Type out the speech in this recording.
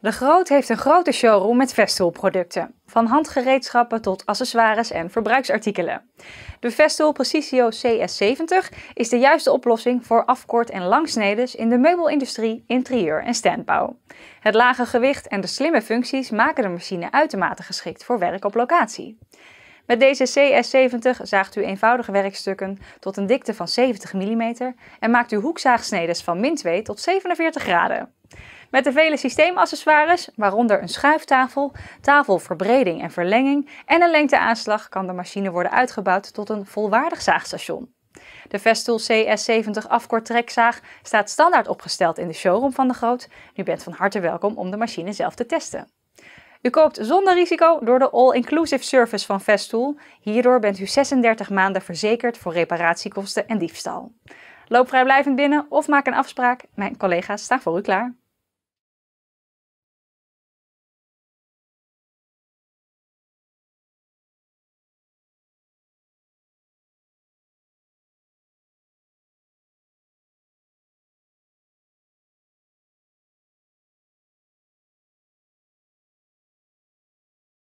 De Groot heeft een grote showroom met Festool-producten, van handgereedschappen tot accessoires en verbruiksartikelen. De Festool Precisio CS70 is de juiste oplossing voor afkort- en langsnedes in de meubelindustrie, interieur en standbouw. Het lage gewicht en de slimme functies maken de machine uitermate geschikt voor werk op locatie. Met deze CS70 zaagt u eenvoudige werkstukken tot een dikte van 70 mm en maakt u hoekzaagsnedes van min 2 tot 47 graden. Met de vele systeemaccessoires, waaronder een schuiftafel, tafelverbreding en verlenging en een lengteaanslag, kan de machine worden uitgebouwd tot een volwaardig zaagstation. De Festool CS70 afkort trekzaag staat standaard opgesteld in de showroom van de Groot. U bent van harte welkom om de machine zelf te testen. U koopt zonder risico door de all-inclusive service van Festool. Hierdoor bent u 36 maanden verzekerd voor reparatiekosten en diefstal. Loop vrijblijvend binnen of maak een afspraak. Mijn collega's staan voor u klaar.